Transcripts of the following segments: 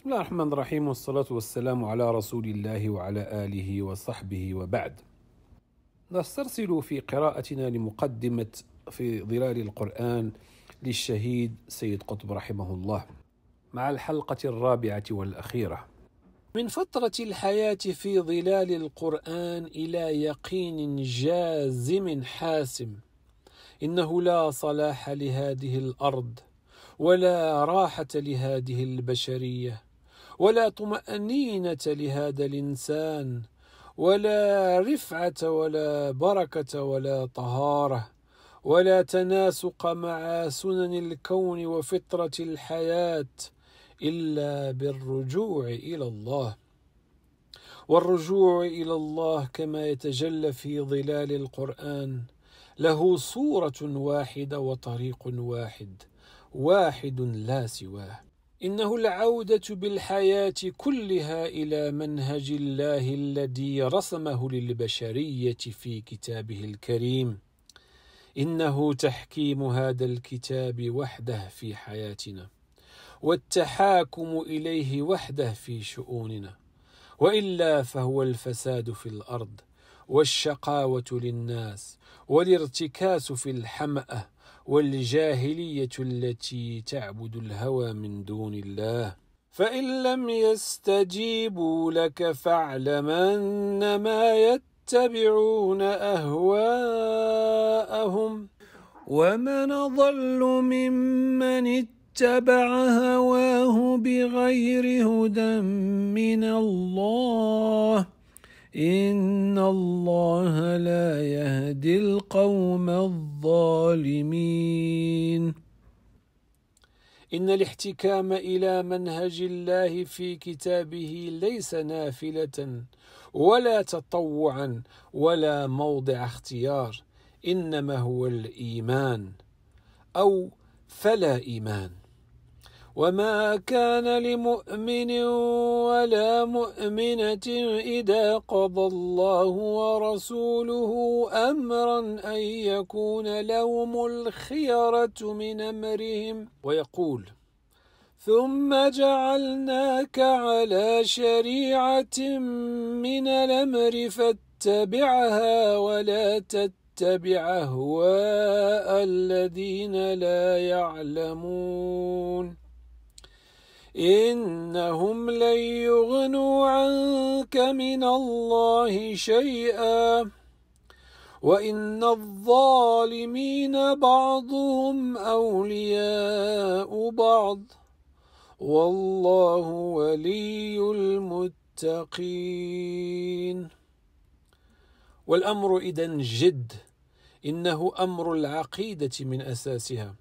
بسم الله الرحمن الرحيم والصلاة والسلام على رسول الله وعلى آله وصحبه وبعد نسترسل في قراءتنا لمقدمة في ظلال القرآن للشهيد سيد قطب رحمه الله مع الحلقة الرابعة والأخيرة من فترة الحياة في ظلال القرآن إلى يقين جازم حاسم إنه لا صلاح لهذه الأرض ولا راحة لهذه البشرية ولا طمأنينة لهذا الإنسان ولا رفعة ولا بركة ولا طهارة ولا تناسق مع سنن الكون وفطرة الحياة إلا بالرجوع إلى الله والرجوع إلى الله كما يتجلى في ظلال القرآن له صورة واحدة وطريق واحد واحد لا سواه إنه العودة بالحياة كلها إلى منهج الله الذي رسمه للبشرية في كتابه الكريم إنه تحكيم هذا الكتاب وحده في حياتنا والتحاكم إليه وحده في شؤوننا وإلا فهو الفساد في الأرض والشقاوة للناس والارتكاس في الحمأة والجاهلية التي تعبد الهوى من دون الله فإن لم يستجيبوا لك فاعلم أنما يتبعون أهواءهم ومن ضل ممن اتبع اتبع هواه بغير هدى من الله إن الله لا يهدي القوم الظالمين إن الاحتكام إلى منهج الله في كتابه ليس نافلة ولا تطوعا ولا موضع اختيار إنما هو الإيمان أو فلا إيمان وما كان لمؤمن ولا مؤمنة إذا قضى الله ورسوله أمرا أن يكون لهم الخيرة من أمرهم ويقول ثم جعلناك على شريعة من الأمر فاتبعها ولا تتبع أهواء الذين لا يعلمون إنهم لن يغنوا عنك من الله شيئا وإن الظالمين بعضهم أولياء بعض والله ولي المتقين والأمر إذن جد إنه أمر العقيدة من أساسها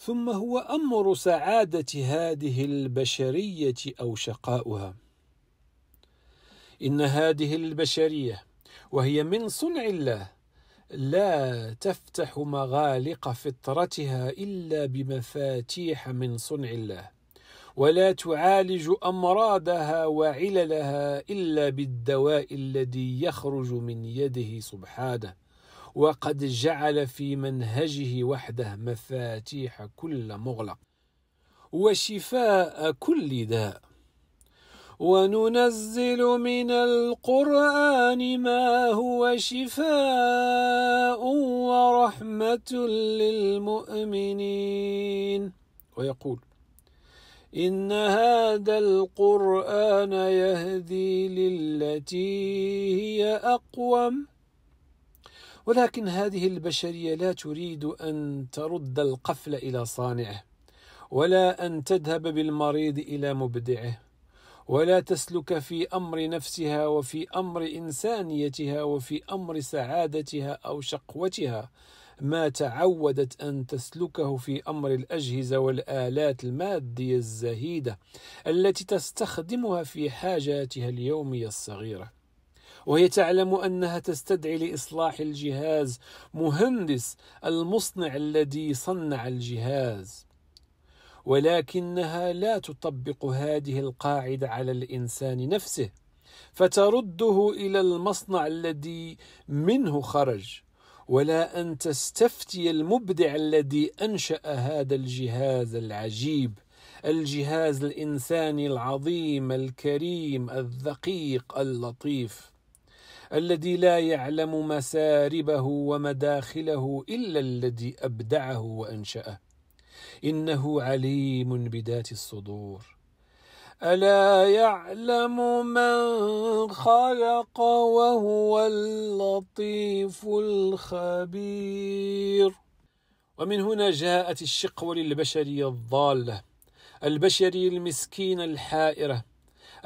ثم هو امر سعاده هذه البشريه او شقاؤها ان هذه البشريه وهي من صنع الله لا تفتح مغالق فطرتها الا بمفاتيح من صنع الله ولا تعالج امراضها وعللها الا بالدواء الذي يخرج من يده سبحانه وقد جعل في منهجه وحده مفاتيح كل مغلق وشفاء كل داء وننزل من القرآن ما هو شفاء ورحمة للمؤمنين ويقول إن هذا القرآن يهدي للتي هي أقوم ولكن هذه البشرية لا تريد أن ترد القفل إلى صانعه ولا أن تذهب بالمريض إلى مبدعه ولا تسلك في امر نفسها وفي امر انسانيتها وفي امر سعادتها او شقوتها ما تعودت ان تسلكه في امر الاجهزه والالات الماديه الزهيده التي تستخدمها في حاجاتها اليوميه الصغيره وهي تعلم أنها تستدعي لإصلاح الجهاز مهندس المصنع الذي صنع الجهاز ولكنها لا تطبق هذه القاعدة على الإنسان نفسه فترده إلى المصنع الذي منه خرج ولا أن تستفتي المبدع الذي أنشأ هذا الجهاز العجيب الجهاز الإنساني العظيم الكريم الدقيق اللطيف الذي لا يعلم مساربه ومداخله الا الذي ابدعه وانشاه انه عليم بذات الصدور الا يعلم من خلق وهو اللطيف الخبير ومن هنا جاءت الشقوه للبشريه الضاله البشريه المسكينه الحائره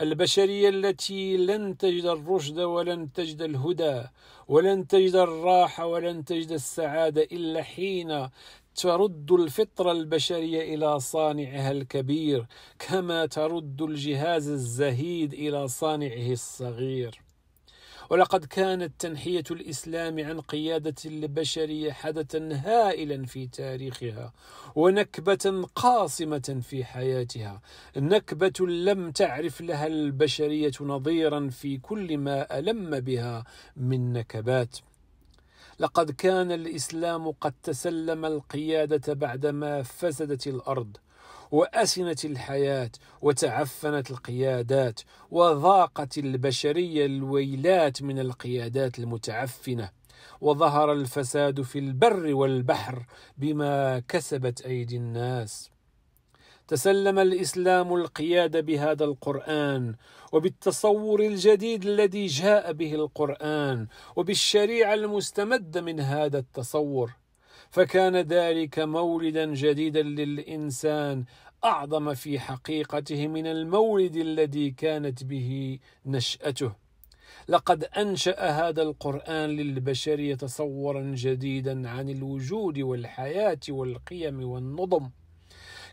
البشريه التي لن تجد الرشد ولن تجد الهدى ولن تجد الراحه ولن تجد السعاده الا حين ترد الفطرة البشرية إلى صانعها الكبير كما ترد الجهاز الزهيد إلى صانعه الصغير ولقد كانت تنحية الإسلام عن قيادة البشرية حدثا هائلا في تاريخها ونكبة قاصمة في حياتها نكبة لم تعرف لها البشرية نظيرا في كل ما ألم بها من نكبات لقد كان الإسلام قد تسلم القيادة بعدما فسدت الأرض وأسنت الحياة وتعفنت القيادات وضاقت البشرية الويلات من القيادات المتعفنة وظهر الفساد في البر والبحر بما كسبت أيدي الناس تسلم الاسلام القياده بهذا القران وبالتصور الجديد الذي جاء به القران وبالشريعه المستمده من هذا التصور فكان ذلك مولدا جديدا للانسان اعظم في حقيقته من المولد الذي كانت به نشاته لقد انشا هذا القران للبشريه تصورا جديدا عن الوجود والحياه والقيم والنظم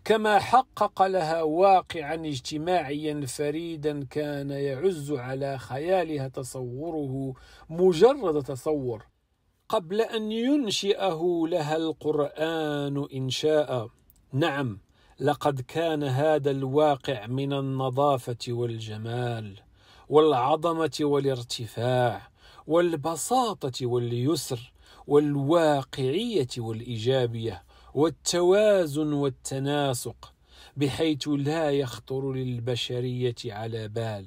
كما حقق لها واقعا اجتماعيا فريدا كان يعز على خيالها تصوره مجرد تصور قبل أن ينشئه لها القرآن إنشاء نعم لقد كان هذا الواقع من النظافة والجمال والعظمة والارتفاع والبساطة واليسر والواقعية والإيجابية والتوازن والتناسق بحيث لا يخطر للبشرية على بال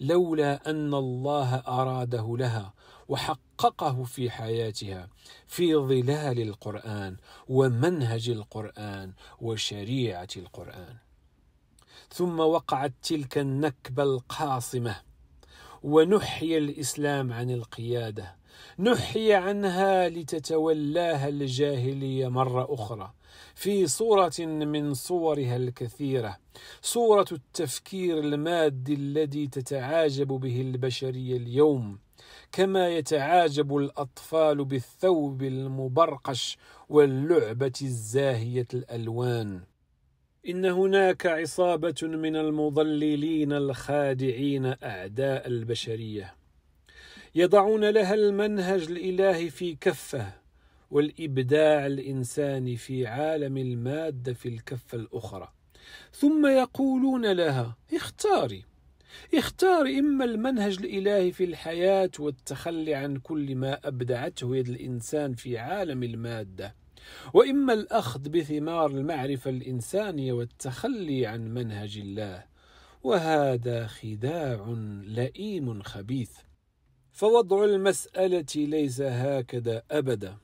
لولا أن الله أراده لها وحققه في حياتها في ظلال القران ومنهج القران وشريعه القران ثم وقعت تلك النكبه القاصمه ونحي الاسلام عن القياده نحي عنها لتتولاها الجاهليه مره اخرى في صوره من صورها الكثيره صوره التفكير المادي الذي تتعاجب به البشريه اليوم كما يتعاجب الأطفال بالثوب المبرقش واللعبة الزاهية الألوان إن هناك عصابة من المضللين الخادعين أعداء البشرية يضعون لها المنهج الإلهي في كفه والابداع الانساني في عالم الماده في الكفه الاخرى ثم يقولون لها اختاري اختار إما المنهج الإلهي في الحياة والتخلي عن كل ما أبدعته يد الإنسان في عالم المادة وإما الأخذ بثمار المعرفة الإنسانية والتخلي عن منهج الله وهذا خداع لئيم خبيث فوضع المسألة ليس هكذا أبدا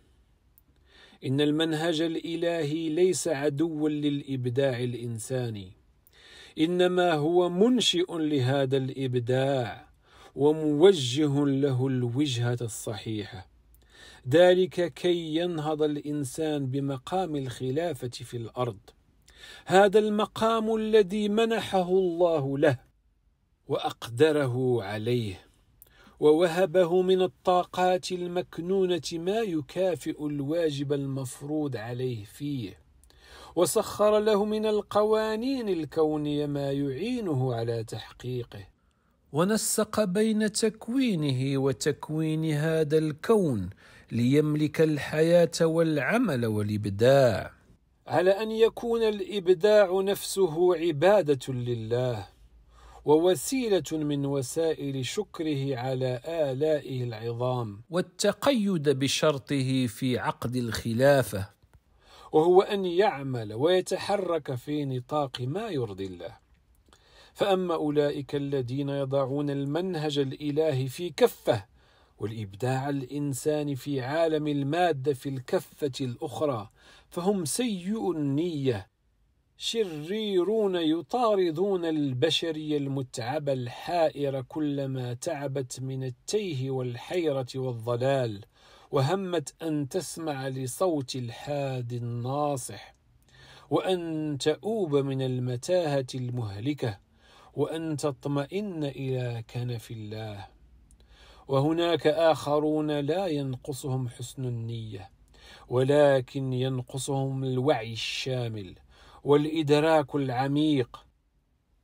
إن المنهج الإلهي ليس عدوا للإبداع الإنساني انما هو منشئ لهذا الابداع وموجه له الوجهه الصحيحه ذلك كي ينهض الانسان بمقام الخلافه في الارض هذا المقام الذي منحه الله له واقدره عليه ووهبه من الطاقات المكنونه ما يكافئ الواجب المفروض عليه فيه وسخر له من القوانين الكونيه ما يعينه على تحقيقه ونسق بين تكوينه وتكوين هذا الكون ليملك الحياه والعمل والابداع على ان يكون الابداع نفسه عباده لله ووسيله من وسائل شكره على الائه العظام والتقيد بشرطه في عقد الخلافه وهو أن يعمل ويتحرك في نطاق ما يرضي الله فأما أولئك الذين يضعون المنهج الإلهي في كفة والإبداع الإنسان في عالم المادة في الكفة الأخرى فهم سيء النية شريرون يطاردون البشرية المتعبة الحائرة كلما تعبت من التيه والحيرة والضلال وهمت أن تسمع لصوت الحاد الناصح وأن تؤوب من المتاهة المهلكة وأن تطمئن إلى كنف الله وهناك آخرون لا ينقصهم حسن النية ولكن ينقصهم الوعي الشامل والإدراك العميق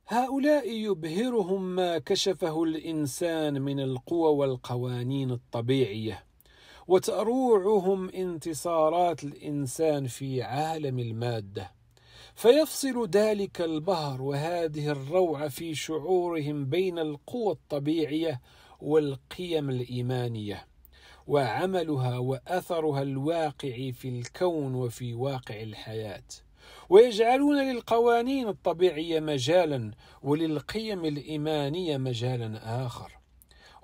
هؤلاء يبهرهم ما كشفه الانسان من القوى والقوانين الطبيعيه وتروعهم انتصارات الانسان في عالم الماده فيفصل ذلك البهر وهذه الروعه في شعورهم بين القوى الطبيعيه والقيم الايمانيه وعملها واثرها الواقعي في الكون وفي واقع الحياه ويجعلون للقوانين الطبيعيه مجالا وللقيم الايمانيه مجالا اخر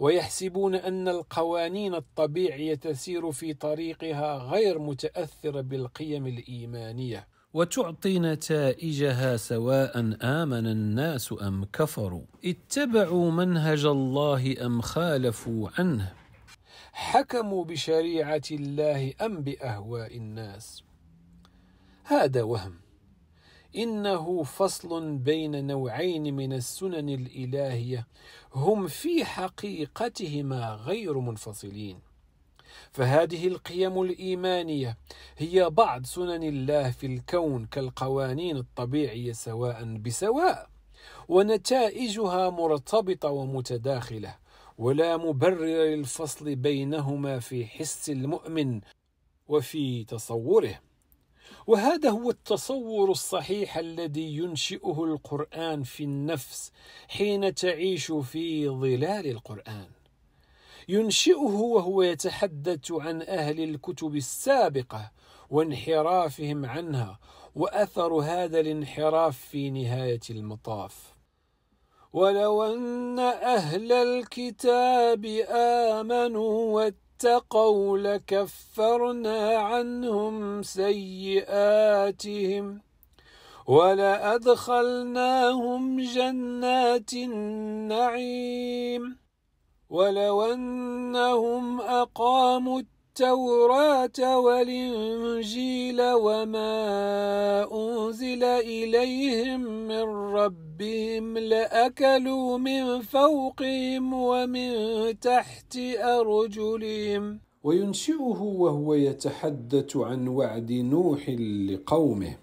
ويحسبون أن القوانين الطبيعية تسير في طريقها غير متأثرة بالقيم الإيمانية وتعطي نتائجها سواء آمن الناس أم كفروا اتبعوا منهج الله أم خالفوا عنه حكموا بشريعة الله أم بأهواء الناس هذا وهم انه فصل بين نوعين من السنن الالهيه هم في حقيقتهما غير منفصلين فهذه القيم الايمانيه هي بعض سنن الله في الكون كالقوانين الطبيعيه سواء بسواء ونتائجها مرتبطه ومتداخله ولا مبرر للفصل بينهما في حس المؤمن وفي تصوره وهذا هو التصور الصحيح الذي ينشئه القران في النفس حين تعيش في ظلال القران ينشئه وهو يتحدث عن اهل الكتب السابقه وانحرافهم عنها واثر هذا الانحراف في نهايه المطاف ولو ان اهل الكتاب امنوا اتقوا لكفرنا عنهم سيئاتهم ولأدخلناهم جنات النعيم ولو أنهم أقاموا التوراة والإنجيل وما أنزل إليهم من ربهم لأكلوا من فوقهم ومن تحت أرجلهم وينشئه وهو يتحدث عن وعد نوح لقومه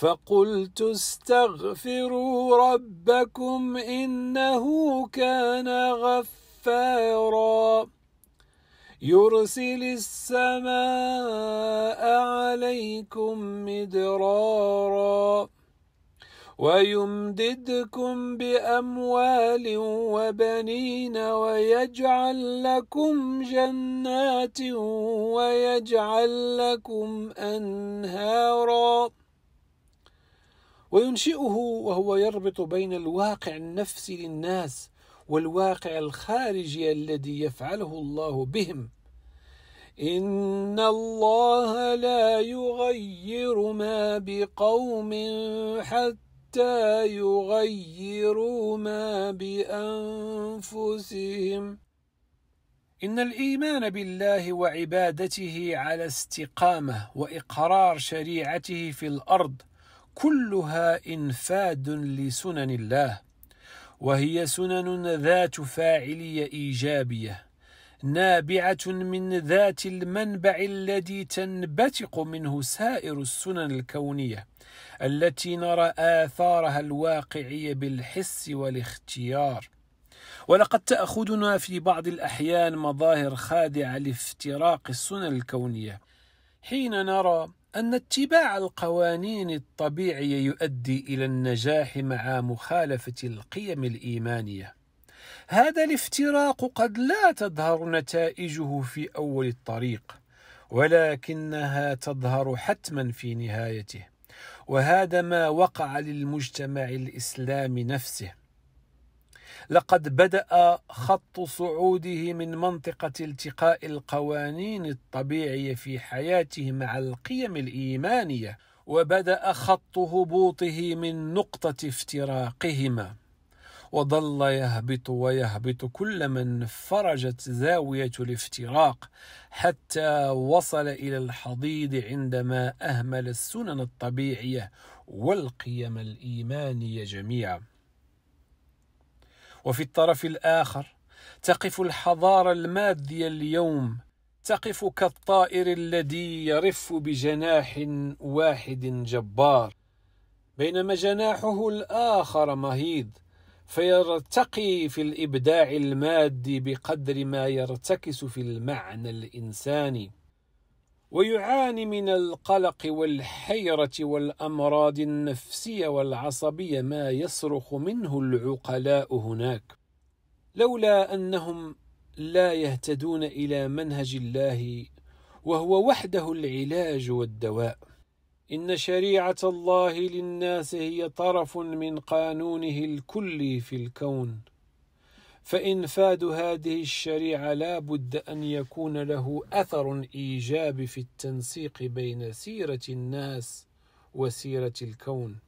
فقلت استغفروا ربكم إنه كان غفارا يرسل السماء عليكم مدرارا ويمددكم باموال وبنين ويجعل لكم جنات ويجعل لكم انهارا وينشئه وهو يربط بين الواقع النفسي للناس والواقع الخارجي الذي يفعله الله بهم ان الله لا يغير ما بقوم حتى يغيروا ما بانفسهم ان الايمان بالله وعبادته على استقامه واقرار شريعته في الارض كلها انفاد لسنن الله وهي سنن ذات فاعلية إيجابية نابعة من ذات المنبع الذي تنبتق منه سائر السنن الكونية التي نرى آثارها الواقعية بالحس والاختيار ولقد تأخذنا في بعض الأحيان مظاهر خادعة لافتراق السنن الكونية حين نرى أن اتباع القوانين الطبيعية يؤدي إلى النجاح مع مخالفة القيم الإيمانية. هذا الافتراق قد لا تظهر نتائجه في أول الطريق، ولكنها تظهر حتما في نهايته. وهذا ما وقع للمجتمع الإسلامي نفسه. لقد بدأ خط صعوده من منطقة التقاء القوانين الطبيعية في حياته مع القيم الإيمانية وبدأ خط هبوطه من نقطة افتراقهما وظل يهبط ويهبط كلما انفرجت زاوية الافتراق حتى وصل إلى الحضيض عندما أهمل السنن الطبيعية والقيم الإيمانية جميعاً وفي الطرف الآخر تقف الحضارة المادية اليوم تقف كالطائر الذي يرف بجناح واحد جبار بينما جناحه الآخر مهيض فيرتقي في الإبداع المادي بقدر ما يرتكس في المعنى الإنساني ويعاني من القلق والحيرة والأمراض النفسية والعصبية ما يصرخ منه العقلاء هناك لولا أنهم لا يهتدون إلى منهج الله وهو وحده العلاج والدواء إن شريعة الله للناس هي طرف من قانونه الكلي في الكون فإنفاذ هذه الشريعة لا بد أن يكون له أثر إيجابي في التنسيق بين سيرة الناس وسيرة الكون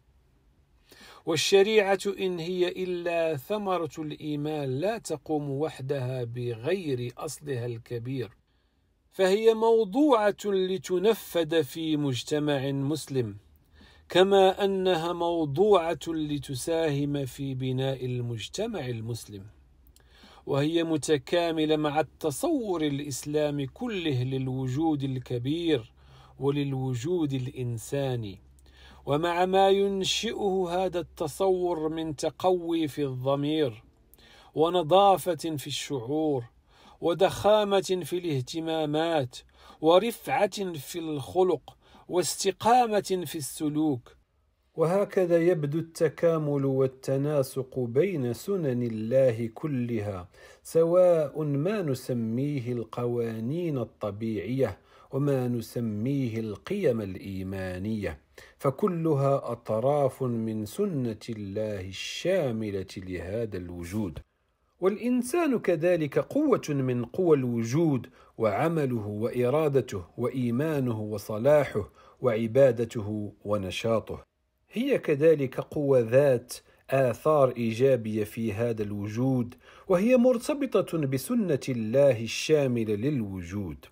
والشريعة إن هي إلا ثمرة الإيمان لا تقوم وحدها بغير أصلها الكبير فهي موضوعة لتنفذ في مجتمع مسلم كما أنها موضوعة لتساهم في بناء المجتمع المسلم وهي متكامله مع التصور الاسلامي كله للوجود الكبير وللوجود الانساني ومع ما ينشئه هذا التصور من تقوي في الضمير ونظافة في الشعور وضخامه في الاهتمامات ورفعه في الخلق واستقامه في السلوك وهكذا يبدو التكامل والتناسق بين سنن الله كلها سواء ما نسميه القوانين الطبيعيه وما نسميه القيم الايمانيه فكلها اطراف من سنه الله الشامله لهذا الوجود والانسان كذلك قوه من قوى الوجود وعمله وارادته وايمانه وصلاحه وعبادته ونشاطه هي كذلك قوى ذات آثار إيجابية في هذا الوجود وهي مرتبطة بسنة الله الشاملة للوجود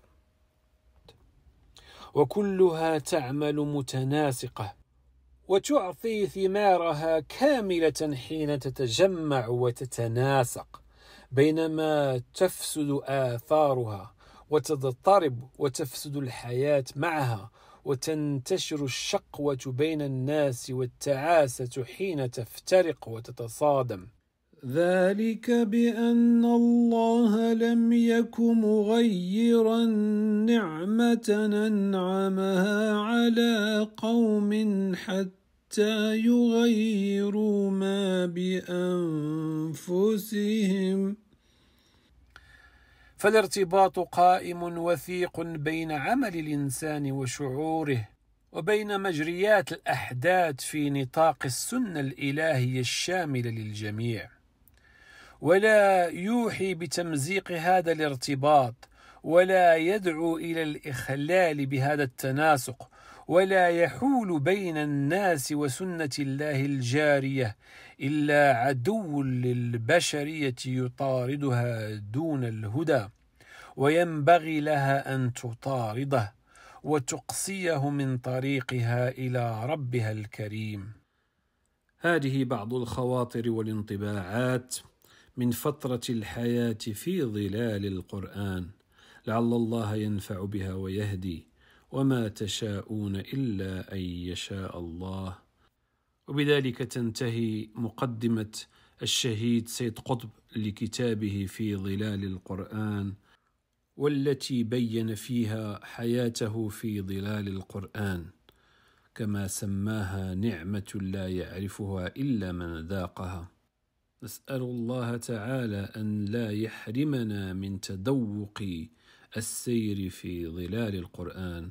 وكلها تعمل متناسقة وتعطي ثمارها كاملة حين تتجمع وتتناسق بينما تفسد آثارها وتضطرب وتفسد الحياة معها وتنتشر الشقوة بين الناس والتعاسة حين تفترق وتتصادم ذلك بأن الله لم يك مغيرا نعمة أنعمها على قوم حتى يغيروا ما بأنفسهم فالارتباط قائم وثيق بين عمل الانسان وشعوره وبين مجريات الاحداث في نطاق السنه الالهيه الشامله للجميع ولا يوحي بتمزيق هذا الارتباط ولا يدعو الى الاخلال بهذا التناسق ولا يحول بين الناس وسنة الله الجارية إلا عدو للبشرية يطاردها دون الهدى وينبغي لها أن تطارده وتقصيه من طريقها إلى ربها الكريم. هذه بعض الخواطر والانطباعات من فترة الحياة في ظلال القرآن، لعل الله ينفع بها ويهدي. وما تشاءون الا ان يشاء الله وبذلك تنتهي مقدمه الشهيد سيد قطب لكتابه في ظلال القران والتي بين فيها حياته في ظلال القران كما سماها نعمه لا يعرفها الا من ذاقها نسال الله تعالى ان لا يحرمنا من تذوق السير في ظلال القران